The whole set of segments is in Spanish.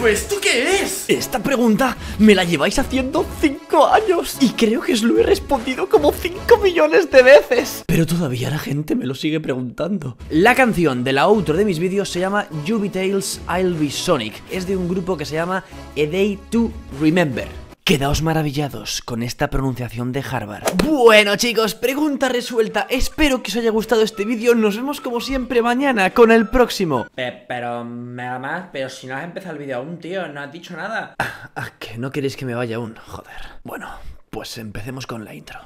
¿Pero ¿Esto qué es? Esta pregunta me la lleváis haciendo 5 años y creo que os lo he respondido como 5 millones de veces. Pero todavía la gente me lo sigue preguntando. La canción de la outro de mis vídeos se llama Yubi Tales I'll Be Sonic. Es de un grupo que se llama A Day to Remember. Quedaos maravillados con esta pronunciación de Harvard. Bueno chicos, pregunta resuelta. Espero que os haya gustado este vídeo. Nos vemos como siempre mañana con el próximo. pero, nada más, pero si no has empezado el vídeo aún, tío, no has dicho nada. ah, ah que no queréis que me vaya aún, joder. Bueno, pues empecemos con la intro.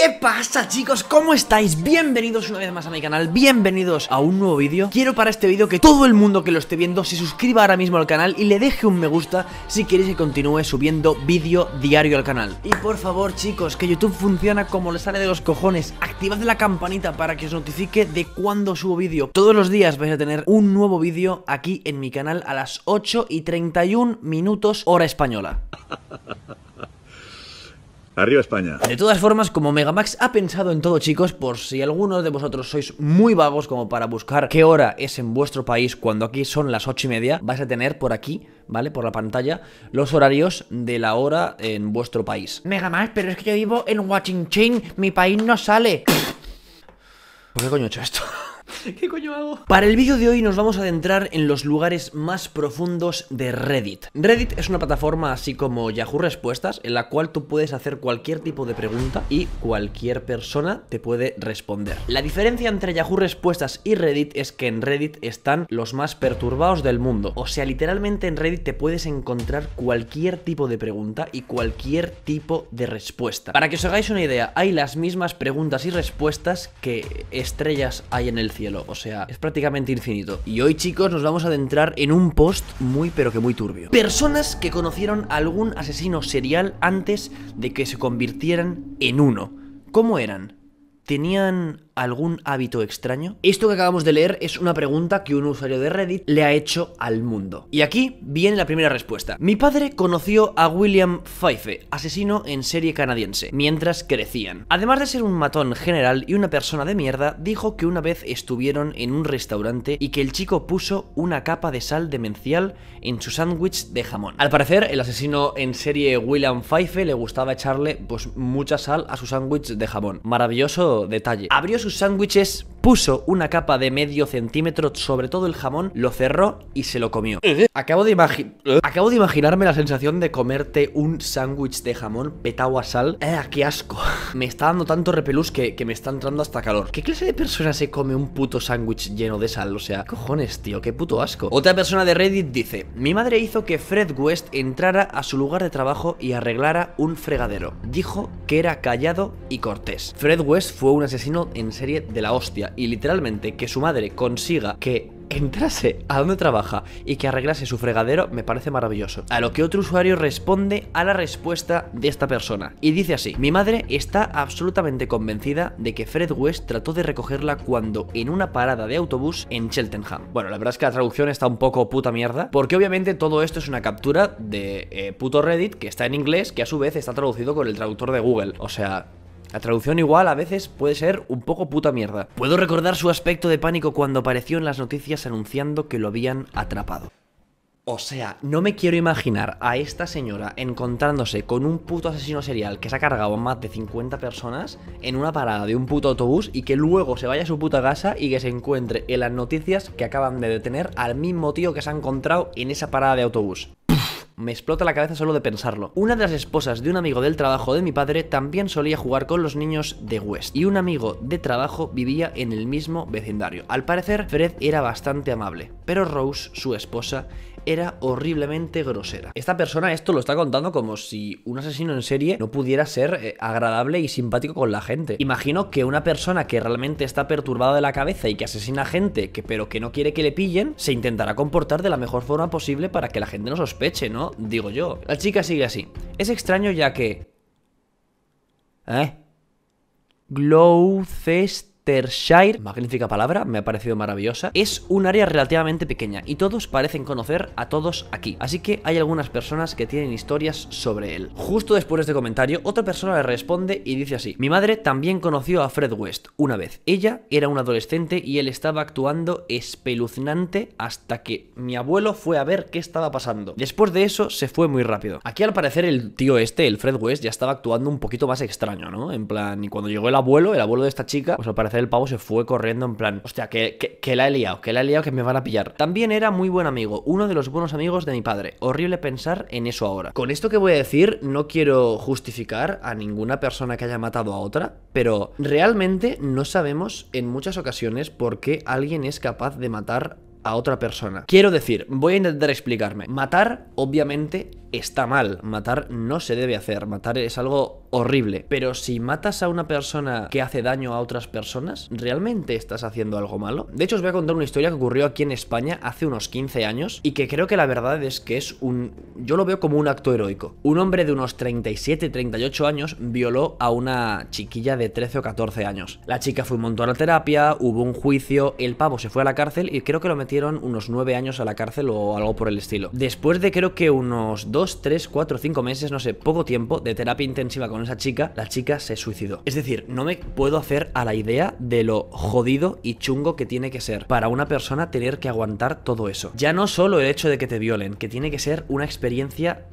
¿Qué pasa chicos? ¿Cómo estáis? Bienvenidos una vez más a mi canal, bienvenidos a un nuevo vídeo Quiero para este vídeo que todo el mundo que lo esté viendo se suscriba ahora mismo al canal y le deje un me gusta si queréis que continúe subiendo vídeo diario al canal Y por favor chicos, que YouTube funciona como le sale de los cojones Activad la campanita para que os notifique de cuando subo vídeo Todos los días vais a tener un nuevo vídeo aquí en mi canal a las 8 y 31 minutos hora española Arriba España. De todas formas, como Megamax ha pensado en todo, chicos, por si algunos de vosotros sois muy vagos como para buscar qué hora es en vuestro país cuando aquí son las ocho y media, vais a tener por aquí, ¿vale? Por la pantalla, los horarios de la hora en vuestro país. Megamax, pero es que yo vivo en Washington, mi país no sale. ¿Por qué coño he hecho esto? ¿Qué coño hago? Para el vídeo de hoy nos vamos a adentrar en los lugares más profundos de Reddit. Reddit es una plataforma así como Yahoo Respuestas, en la cual tú puedes hacer cualquier tipo de pregunta y cualquier persona te puede responder. La diferencia entre Yahoo Respuestas y Reddit es que en Reddit están los más perturbados del mundo. O sea, literalmente en Reddit te puedes encontrar cualquier tipo de pregunta y cualquier tipo de respuesta. Para que os hagáis una idea, hay las mismas preguntas y respuestas que estrellas hay en el cielo o sea, es prácticamente infinito. Y hoy, chicos, nos vamos a adentrar en un post muy pero que muy turbio. Personas que conocieron a algún asesino serial antes de que se convirtieran en uno. ¿Cómo eran? ¿Tenían algún hábito extraño? Esto que acabamos de leer es una pregunta que un usuario de Reddit le ha hecho al mundo. Y aquí viene la primera respuesta. Mi padre conoció a William Fife, asesino en serie canadiense, mientras crecían. Además de ser un matón general y una persona de mierda, dijo que una vez estuvieron en un restaurante y que el chico puso una capa de sal demencial en su sándwich de jamón. Al parecer, el asesino en serie William Fife le gustaba echarle pues mucha sal a su sándwich de jamón. Maravilloso detalle. Abrió su sándwiches, puso una capa de medio centímetro sobre todo el jamón, lo cerró y se lo comió. Acabo de, imaginarme la sensación de comerte un sándwich de jamón petado a sal. ¡Eh, qué asco! me está dando tanto repelús que, me está entrando hasta calor. ¿Qué clase de persona se come un puto sándwich lleno de sal? O sea, cojones, tío, qué puto asco. Otra persona de Reddit dice, mi madre hizo que Fred West entrara a su lugar de trabajo y arreglara un fregadero. Dijo que era callado y cortés. Fred West fue un asesino en serie de la hostia. Y literalmente que su madre consiga que entrase a donde trabaja y que arreglase su fregadero me parece maravilloso. A lo que otro usuario responde a la respuesta de esta persona. Y dice así, mi madre está absolutamente convencida de que Fred West trató de recogerla cuando en una parada de autobús en Cheltenham. Bueno, la verdad es que la traducción está un poco puta mierda, porque obviamente todo esto es una captura de eh, puto Reddit que está en inglés, que a su vez está traducido con el traductor de Google. O sea, la traducción igual a veces puede ser un poco puta mierda. Puedo recordar su aspecto de pánico cuando apareció en las noticias anunciando que lo habían atrapado. O sea, no me quiero imaginar a esta señora encontrándose con un puto asesino serial que se ha cargado a más de 50 personas en una parada de un puto autobús y que luego se vaya a su puta casa y que se encuentre en las noticias que acaban de detener al mismo tío que se ha encontrado en esa parada de autobús. Me explota la cabeza solo de pensarlo. Una de las esposas de un amigo del trabajo de mi padre también solía jugar con los niños de West, y un amigo de trabajo vivía en el mismo vecindario. Al parecer, Fred era bastante amable, pero Rose, su esposa, era horriblemente grosera. Esta persona esto lo está contando como si un asesino en serie no pudiera ser eh, agradable y simpático con la gente. Imagino que una persona que realmente está perturbada de la cabeza y que asesina gente, que, pero que no quiere que le pillen, se intentará comportar de la mejor forma posible para que la gente no sospeche, ¿no? Digo yo. La chica sigue así. Es extraño ya que... ¿Eh? Glowfest... Shire, magnífica palabra, me ha parecido maravillosa, es un área relativamente pequeña y todos parecen conocer a todos aquí, así que hay algunas personas que tienen historias sobre él. Justo después de este comentario, otra persona le responde y dice así, mi madre también conoció a Fred West una vez, ella era un adolescente y él estaba actuando espeluznante hasta que mi abuelo fue a ver qué estaba pasando. Después de eso se fue muy rápido. Aquí al parecer el tío este, el Fred West, ya estaba actuando un poquito más extraño, ¿no? En plan, y cuando llegó el abuelo, el abuelo de esta chica, pues al parecer el pavo se fue corriendo en plan, o sea que, que, la he liado, que la he liado, que me van a pillar. También era muy buen amigo, uno de los buenos amigos de mi padre. Horrible pensar en eso ahora. Con esto que voy a decir, no quiero justificar a ninguna persona que haya matado a otra, pero realmente no sabemos en muchas ocasiones por qué alguien es capaz de matar a otra persona. Quiero decir, voy a intentar explicarme. Matar, obviamente, está mal. Matar no se debe hacer. Matar es algo horrible. Pero si matas a una persona que hace daño a otras personas, ¿realmente estás haciendo algo malo? De hecho, os voy a contar una historia que ocurrió aquí en España hace unos 15 años y que creo que la verdad es que es un... Yo lo veo como un acto heroico. Un hombre de unos 37, 38 años violó a una chiquilla de 13 o 14 años. La chica fue un montón a terapia, hubo un juicio, el pavo se fue a la cárcel y creo que lo metieron unos 9 años a la cárcel o algo por el estilo. Después de creo que unos 2, 3, 4, 5 meses, no sé, poco tiempo de terapia intensiva con esa chica, la chica se suicidó. Es decir, no me puedo hacer a la idea de lo jodido y chungo que tiene que ser para una persona tener que aguantar todo eso. Ya no solo el hecho de que te violen, que tiene que ser una experiencia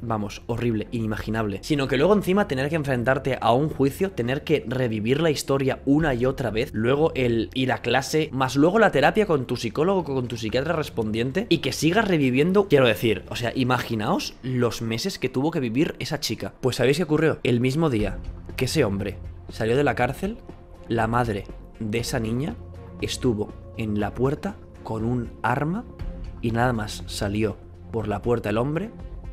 vamos, horrible, inimaginable, sino que luego encima tener que enfrentarte a un juicio, tener que revivir la historia una y otra vez, luego el ir a clase, más luego la terapia con tu psicólogo, con tu psiquiatra respondiente y que sigas reviviendo, quiero decir, o sea, imaginaos los meses que tuvo que vivir esa chica. Pues ¿sabéis qué ocurrió? El mismo día que ese hombre salió de la cárcel, la madre de esa niña estuvo en la puerta con un arma y nada más salió por la puerta el hombre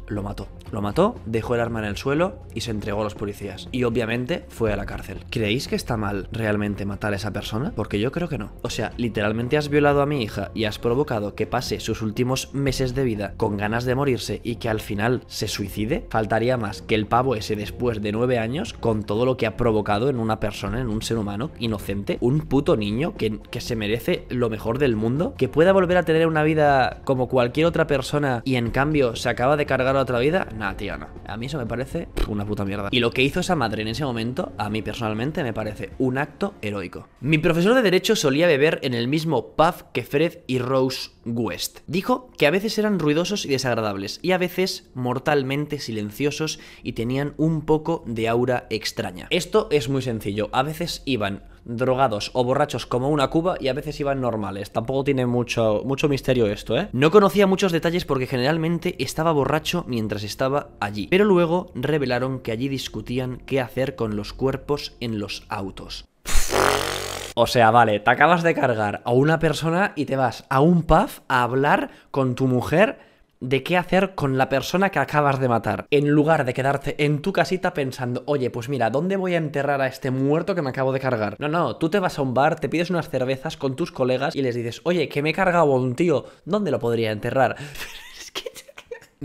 lo mató. Lo mató, dejó el arma en el suelo y se entregó a los policías. Y obviamente fue a la cárcel. ¿Creéis que está mal realmente matar a esa persona? Porque yo creo que no. O sea, literalmente has violado a mi hija y has provocado que pase sus últimos meses de vida con ganas de morirse y que al final se suicide. Faltaría más que el pavo ese después de nueve años con todo lo que ha provocado en una persona, en un ser humano inocente, un puto niño que, que se merece lo mejor del mundo, que pueda volver a tener una vida como cualquier otra persona y en cambio se acaba de cargar a otra vida, nada, tío, no. A mí eso me parece una puta mierda. Y lo que hizo esa madre en ese momento, a mí personalmente, me parece un acto heroico. Mi profesor de Derecho solía beber en el mismo pub que Fred y Rose West. Dijo que a veces eran ruidosos y desagradables, y a veces mortalmente silenciosos y tenían un poco de aura extraña. Esto es muy sencillo. A veces iban drogados o borrachos como una cuba y a veces iban normales. Tampoco tiene mucho, mucho misterio esto, ¿eh? No conocía muchos detalles porque generalmente estaba borracho mientras estaba allí. Pero luego revelaron que allí discutían qué hacer con los cuerpos en los autos. O sea, vale, te acabas de cargar a una persona y te vas a un pub a hablar con tu mujer de qué hacer con la persona que acabas de matar, en lugar de quedarte en tu casita pensando, oye, pues mira, ¿dónde voy a enterrar a este muerto que me acabo de cargar? No, no, tú te vas a un bar, te pides unas cervezas con tus colegas y les dices, oye, que me he cargado a un tío, ¿dónde lo podría enterrar?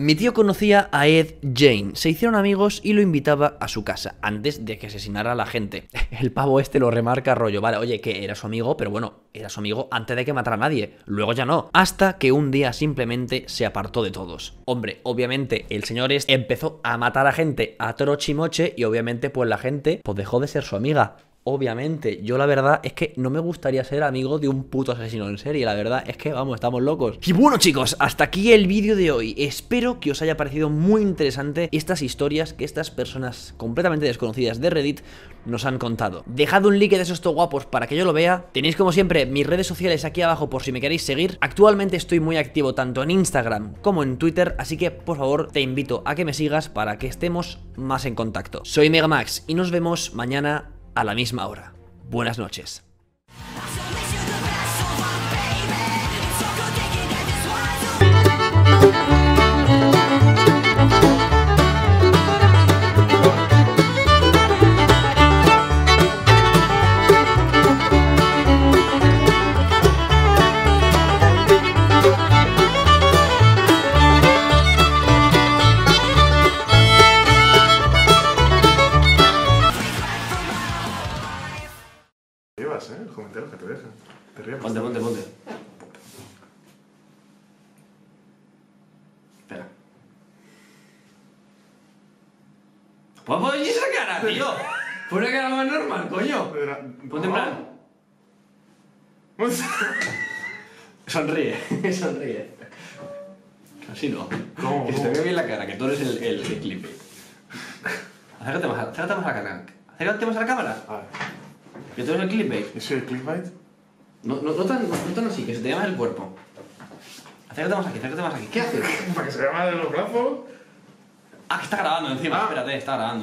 Mi tío conocía a Ed Jane, se hicieron amigos y lo invitaba a su casa, antes de que asesinara a la gente. El pavo este lo remarca rollo, vale, oye, que era su amigo, pero bueno, era su amigo antes de que matara a nadie, luego ya no, hasta que un día simplemente se apartó de todos. Hombre, obviamente el señor este empezó a matar a gente a trochimoche y obviamente pues la gente pues dejó de ser su amiga obviamente. Yo la verdad es que no me gustaría ser amigo de un puto asesino en serie, la verdad es que, vamos, estamos locos. Y bueno chicos, hasta aquí el vídeo de hoy. Espero que os haya parecido muy interesante estas historias que estas personas completamente desconocidas de Reddit nos han contado. Dejad un like de esos toguapos guapos para que yo lo vea. Tenéis como siempre mis redes sociales aquí abajo por si me queréis seguir. Actualmente estoy muy activo tanto en Instagram como en Twitter, así que por favor te invito a que me sigas para que estemos más en contacto. Soy Megamax y nos vemos mañana a la misma hora. Buenas noches. Te ríes. Ponte, ponte, ponte. Espera. Pues a esa cara, tío. Pon una cara más normal, coño. Ponte en plan. sonríe, sonríe. Así no. Que se te vea bien la cara, que tú eres el, el, Acércate más, acércate más a la cámara. Acércate más a la cámara. Que tú eres el clipbait. ¿Es el clipe? No, no, no, tan, no, tan así, que se te llama el cuerpo. Acércate más aquí, acércate más aquí. ¿Qué haces? Para que se llama de los brazos. Ah, que está grabando encima. Ah. Espérate, está grabando.